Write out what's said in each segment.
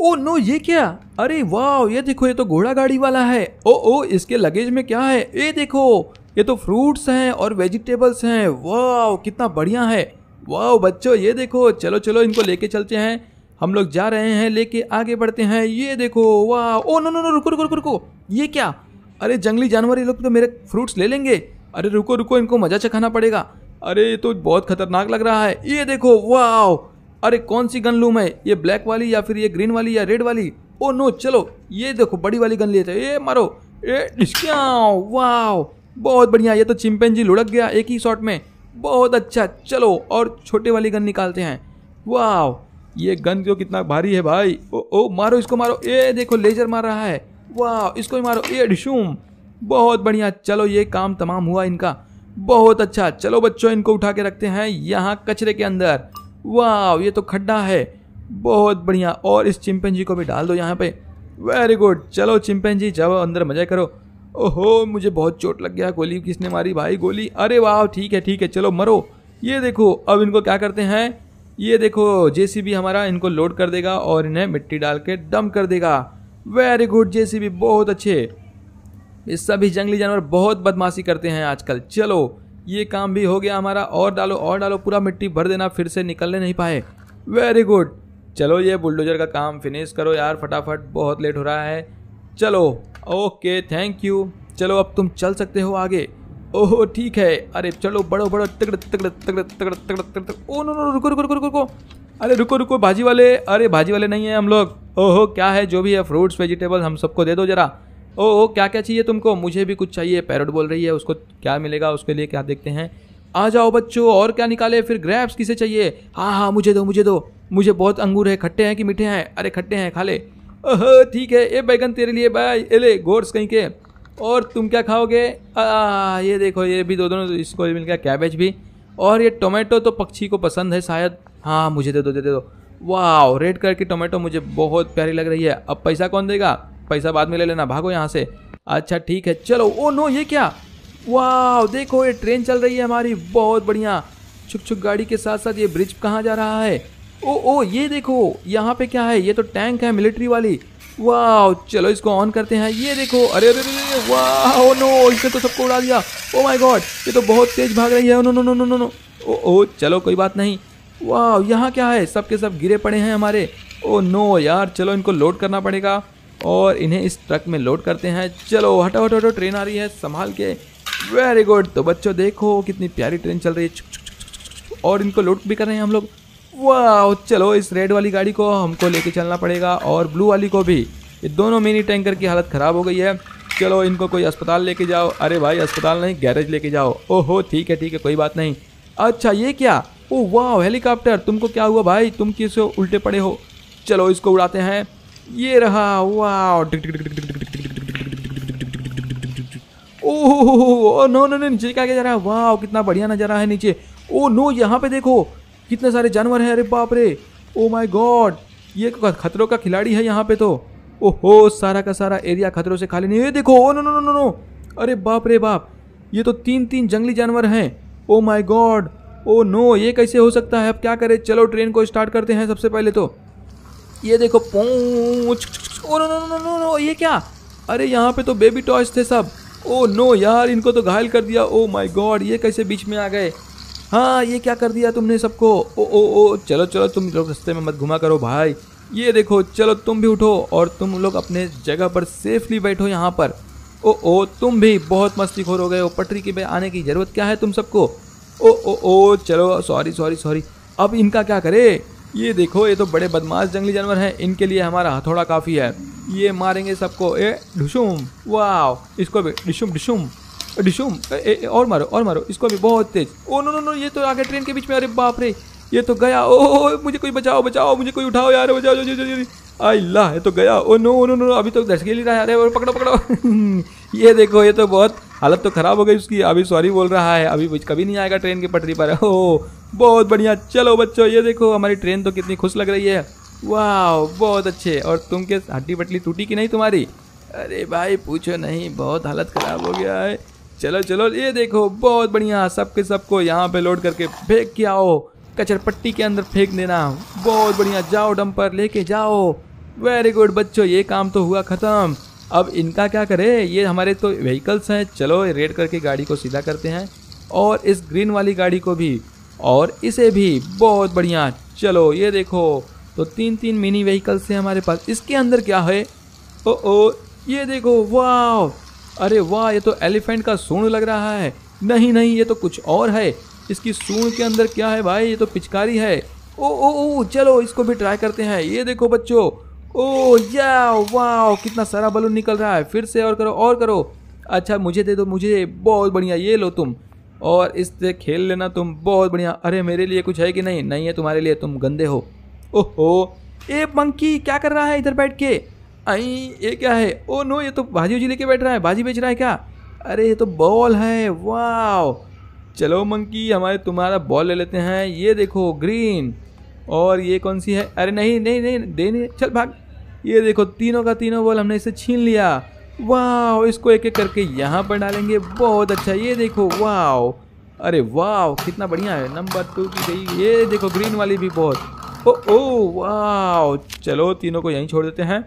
ओ oh no ये क्या अरे वाह ये देखो ये तो घोड़ा गाड़ी वाला है ओ oh, ओ oh, इसके लगेज में क्या है ये देखो ये तो फ्रूट्स हैं और वेजिटेबल्स हैं वाह कितना बढ़िया है वाह बच्चों ये देखो चलो चलो इनको लेके चलते हैं हम लोग जा रहे हैं लेके आगे बढ़ते हैं ये देखो वाह ओ नो नो नो रुको रुको रुको रुको ये क्या अरे जंगली जानवर ये लोग तो मेरे फ्रूट्स ले लेंगे अरे रुको रुको इनको मज़ा चखाना पड़ेगा अरे ये तो बहुत खतरनाक लग रहा है ये देखो वाह अरे कौन सी गन लूँ मैं ये ब्लैक वाली या फिर ये ग्रीन वाली या रेड वाली ओ नो चलो ये देखो बड़ी वाली गन लेते ये मारो ए वाह बहुत बढ़िया ये तो जी लुढ़क गया एक ही शॉट में बहुत अच्छा चलो और छोटे वाली गन निकालते हैं वाह ये गन जो तो कितना भारी है भाई ओ ओ मारो इसको मारो ए देखो लेजर मार रहा है वाह इसको भी मारो ए डिशूम बहुत बढ़िया चलो ये काम तमाम हुआ इनका बहुत अच्छा चलो बच्चों इनको उठा के रखते हैं यहाँ कचरे के अंदर वाह ये तो खड्डा है बहुत बढ़िया और इस चिंपैंजी को भी डाल दो यहाँ पे वेरी गुड चलो जी जाओ अंदर मजा करो ओहो मुझे बहुत चोट लग गया गोली किसने मारी भाई गोली अरे वाह ठीक है ठीक है चलो मरो ये देखो अब इनको क्या करते हैं ये देखो जे हमारा इनको लोड कर देगा और इन्हें मिट्टी डाल के डम कर देगा वेरी गुड जे बहुत अच्छे ये सभी जंगली जानवर बहुत बदमाशी करते हैं आजकल चलो ये काम भी हो गया हमारा और डालो और डालो पूरा मिट्टी भर देना फिर से निकलने नहीं पाए वेरी गुड चलो ये बुलडोजर का काम फिनिश करो यार फटाफट बहुत लेट हो रहा है चलो ओके थैंक यू चलो अब तुम चल सकते हो आगे ओहो ठीक है अरे चलो बड़ो बड़ो तगड़ तगड़ तगड़ तगड़ तगड़ तगड़ ओ नो नो रुको रुको रुको रुको अरे रुको रुको भाजी वाले अरे भाजी वाले नहीं है हम लोग ओहो क्या है जो भी है फ्रूट्स वेजिटेबल हम सबको दे दो जरा ओ ओ क्या क्या चाहिए तुमको मुझे भी कुछ चाहिए पैरट बोल रही है उसको क्या मिलेगा उसके लिए क्या देखते हैं आ जाओ बच्चों और क्या निकाले फिर ग्रैप्स किसे चाहिए हाँ हाँ मुझे दो मुझे दो मुझे बहुत अंगूर है खट्टे हैं कि मीठे हैं अरे खट्टे हैं खा ले ठीक है ये बैगन तेरे लिए बाय ए ले गोड्स कहीं के और तुम क्या खाओगे आ, ये देखो ये भी दो दोनों इसको मिल गया कैबेज भी और ये टोमेटो तो पक्षी को पसंद है शायद हाँ मुझे दे दो दे दे दो वाह रेड कलर की टोमेटो मुझे बहुत प्यारी लग रही है अब पैसा कौन देगा पैसा बाद में ले लेना भागो यहाँ से अच्छा ठीक है चलो ओ नो ये क्या वाह देखो ये ट्रेन चल रही है हमारी बहुत बढ़िया छुक छुक गाड़ी के साथ साथ ये ब्रिज कहाँ जा रहा है ओ ओ ये देखो यहाँ पे क्या है ये तो टैंक है मिलिट्री वाली वाह चलो इसको ऑन करते हैं ये देखो अरे अरे अरे वाह ओ नो इसे तो सबको उड़ा दिया ओ माय गॉड ये तो बहुत तेज भाग रही है no no no no no no oh oh चलो कोई बात नहीं वाह यहाँ क्या है सब के सब गिरे पड़े हैं हमारे ओ नो यार चलो इनको लोड करना पड़ेगा और इन्हें इस ट्रक में लोड करते हैं चलो हटो हटो हटो ट्रेन आ रही है संभाल के वेरी गुड तो बच्चों देखो कितनी प्यारी ट्रेन चल रही है और इनको लोड भी कर रहे हैं हम लोग वाह चलो इस रेड वाली गाड़ी को हमको लेके चलना पड़ेगा और ब्लू वाली को भी ये दोनों मिनी टैंकर की हालत ख़राब हो गई है चलो इनको कोई अस्पताल लेके जाओ अरे भाई अस्पताल नहीं गैरेज लेके जाओ ओहो ठीक है ठीक है कोई बात नहीं अच्छा ये क्या ओ वाह हेलीकॉप्टर तुमको क्या हुआ भाई तुम किस उल्टे पड़े हो चलो इसको उड़ाते हैं ये रहा wow oh no no no नीचे क्या जा रहा है वाह कितना बढ़िया नज़ारा है नीचे ओ नो यहाँ पे देखो कितने सारे जानवर हैं अरे बाप रे ओ माय गॉड ये खतरों का खिलाड़ी है यहाँ पे तो ओहो सारा का सारा एरिया खतरों से खाली नहीं ये देखो oh no no no no अरे बाप रे बाप ये तो तीन तीन जंगली जानवर हैं oh my God oh no ये कैसे हो सकता है अब क्या करें चलो ट्रेन को स्टार्ट करते हैं सबसे पहले तो ये देखो पूछ oh no no no no no ये क्या अरे यहाँ पे तो बेबी टॉयज थे सब ओ नो यार इनको तो घायल कर दिया ओ माय गॉड ये कैसे बीच में आ गए हाँ ये क्या कर दिया तुमने सबको ओ ओ ओ चलो चलो तुम लोग रस्ते में मत घुमा करो भाई ये देखो चलो तुम भी उठो और तुम लोग अपने जगह पर सेफली बैठो यहाँ पर ओ ओ तुम भी बहुत मस्ती खोर हो गए हो पटरी के पे आने की ज़रूरत क्या है तुम सबको ओ ओ ओ चलो सॉरी सॉरी सॉरी अब इनका क्या करे ये देखो ये तो बड़े बदमाश जंगली जानवर हैं इनके लिए हमारा हथौड़ा काफ़ी है ये मारेंगे सबको ए ढुसुम वाह इसको भी ढुसुम ढुसुम ढुसुम और मारो और मारो इसको भी बहुत तेज ओ नो नो नो ये तो आगे ट्रेन के बीच में अरे बाप रे ये तो गया ओ, ओ, ओ मुझे कोई बचाओ बचाओ मुझे कोई उठाओ यार बचाओ जो, जो, जो, जो, जो, जो, जो, जो, अल्लाह है तो गया ओ नो नो नो अभी तो धसकेल ही रहा है और पकड़ो पकड़ो ये देखो ये तो बहुत हालत तो ख़राब हो गई उसकी अभी सॉरी बोल रहा है अभी कभी नहीं आएगा ट्रेन की पटरी पर ओ बहुत बढ़िया चलो बच्चों ये देखो हमारी ट्रेन तो कितनी खुश लग रही है वाह बहुत अच्छे और तुम के हड्डी पटली टूटी कि नहीं तुम्हारी अरे भाई पूछो नहीं बहुत हालत ख़राब हो गया है चलो चलो ये देखो बहुत बढ़िया सबके सबको यहाँ पे लोड करके फेंक के आओ कचरपट्टी के अंदर फेंक देना बहुत बढ़िया जाओ डंपर लेके जाओ वेरी गुड बच्चों ये काम तो हुआ ख़त्म अब इनका क्या करें ये हमारे तो व्हीकल्स हैं चलो रेड करके गाड़ी को सीधा करते हैं और इस ग्रीन वाली गाड़ी को भी और इसे भी बहुत बढ़िया चलो ये देखो तो तीन तीन मिनी व्हीकल्स हैं हमारे पास इसके अंदर क्या है ओ ओ ये देखो वाह अरे वाह ये तो एलिफेंट का सूंड लग रहा है नहीं नहीं ये तो कुछ और है इसकी सूंड के अंदर क्या है भाई ये तो पिचकारी है ओ ओ ओ चलो इसको भी ट्राई करते हैं ये देखो बच्चों ओ या वाह कितना सारा बलून निकल रहा है फिर से और करो और करो अच्छा मुझे दे दो मुझे बहुत बढ़िया ये लो तुम और इससे खेल लेना तुम बहुत बढ़िया अरे मेरे लिए कुछ है कि नहीं नहीं है तुम्हारे लिए तुम गंदे हो ओहो ए पंकी क्या कर रहा है इधर बैठ के आई ये क्या है ओ नो ये तो भाजी उजी लेके बैठ रहा है भाजी बेच रहा है क्या अरे ये तो बॉल है वाह चलो मंकी हमारे तुम्हारा बॉल ले लेते हैं ये देखो ग्रीन और ये कौन सी है अरे नहीं नहीं नहीं देने चल भाग ये देखो तीनों का तीनों बॉल हमने इसे छीन लिया वाह इसको एक एक करके यहाँ पर डालेंगे बहुत अच्छा ये देखो वाह अरे वाह कितना बढ़िया है नंबर टू की गई ये देखो ग्रीन वाली भी बहुत ओ ओ वाह चलो तीनों को यहीं छोड़ देते हैं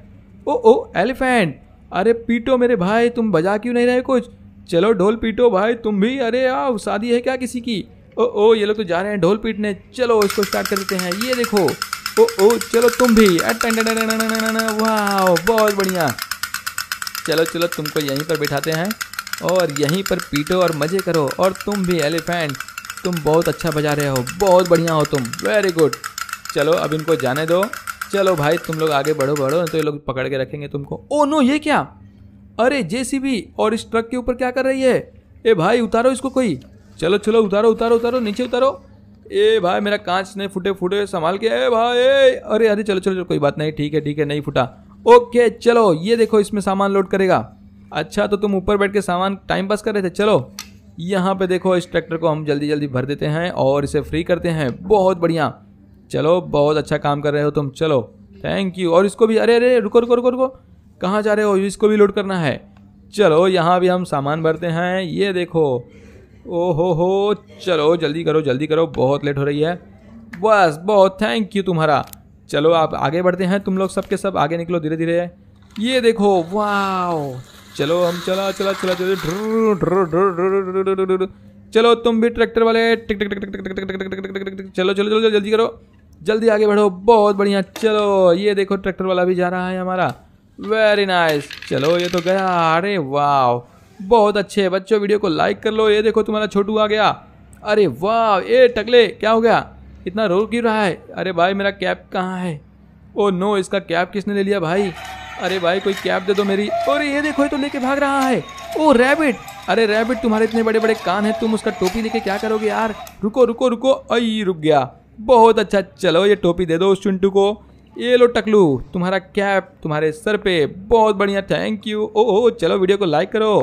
ओ ओ एलिफेंट अरे पीटो मेरे भाई तुम बजा क्यों नहीं रहे कुछ चलो ढोल पीटो भाई तुम भी अरे आओ शादी है क्या किसी की ओ ओ ये लोग तो जा रहे हैं ढोल पीटने चलो इसको स्टार्ट कर देते हैं ये देखो ओ ओ चलो तुम भी वाह बहुत बढ़िया चलो चलो तुमको यहीं पर बिठाते हैं और यहीं पर पीटो और मज़े करो और तुम भी एलिफेंट तुम बहुत अच्छा बजा रहे हो बहुत बढ़िया हो तुम वेरी गुड चलो अब इनको जाने दो चलो भाई तुम लोग आगे बढ़ो बढ़ो तो ये लोग पकड़ के रखेंगे तुमको ओ नो ये क्या अरे जे और इस ट्रक के ऊपर क्या कर रही है ए भाई उतारो इसको कोई चलो चलो उतारो उतारो उतारो नीचे उतारो ए भाई मेरा कांच नहीं फूटे फूटे संभाल के ए भाई ए अरे अरे चलो चलो कोई बात नहीं ठीक है ठीक है नहीं फूटा ओके चलो ये देखो इसमें सामान लोड करेगा अच्छा तो तुम ऊपर बैठ के सामान टाइम पास कर रहे थे चलो यहाँ पे देखो इस ट्रैक्टर को हम जल्दी जल्दी भर देते हैं और इसे फ्री करते हैं बहुत बढ़िया चलो बहुत अच्छा काम कर रहे हो तुम चलो थैंक यू और इसको भी अरे अरे रुको रुको रुको रुको कहाँ जा रहे हो इसको भी लोड करना है चलो यहाँ भी हम सामान भरते हैं ये देखो ओहो हो चलो जल्दी करो जल्दी करो बहुत लेट हो रही है बस बहुत थैंक यू तुम्हारा चलो आप आगे बढ़ते हैं तुम लोग सब के सब आगे निकलो धीरे धीरे ये देखो वाह चलो हम चला चला चला चलो चलो तुम भी ट्रैक्टर वाले टिक टिक टिक टिक टिक टिक टिक टिक चलो चलो चलो जल्दी करो जल्दी आगे बढ़ो बहुत बढ़िया चलो ये देखो ट्रैक्टर वाला भी जा रहा है हमारा वेरी नाइस चलो ये तो गया अरे वाह बहुत अच्छे बच्चों वीडियो को लाइक कर लो ये देखो तुम्हारा छोटू आ गया अरे वाह ए टकले क्या हो गया इतना रो क्यों रहा है अरे भाई मेरा कैप कहाँ है ओ नो इसका कैप किसने ले लिया भाई अरे भाई कोई कैप दे दो मेरी अरे ये देखो ये तो लेके भाग रहा है ओ रैबिट अरे रैबिट तुम्हारे इतने बड़े बड़े कान है तुम उसका टोपी लेके क्या करोगे यार रुको रुको रुको अई रुक गया बहुत अच्छा चलो ये टोपी दे दो उस चुंटू को ये लो टकलू तुम्हारा कैप तुम्हारे सर पे बहुत बढ़िया थैंक यू ओ, ओ चलो वीडियो को लाइक करो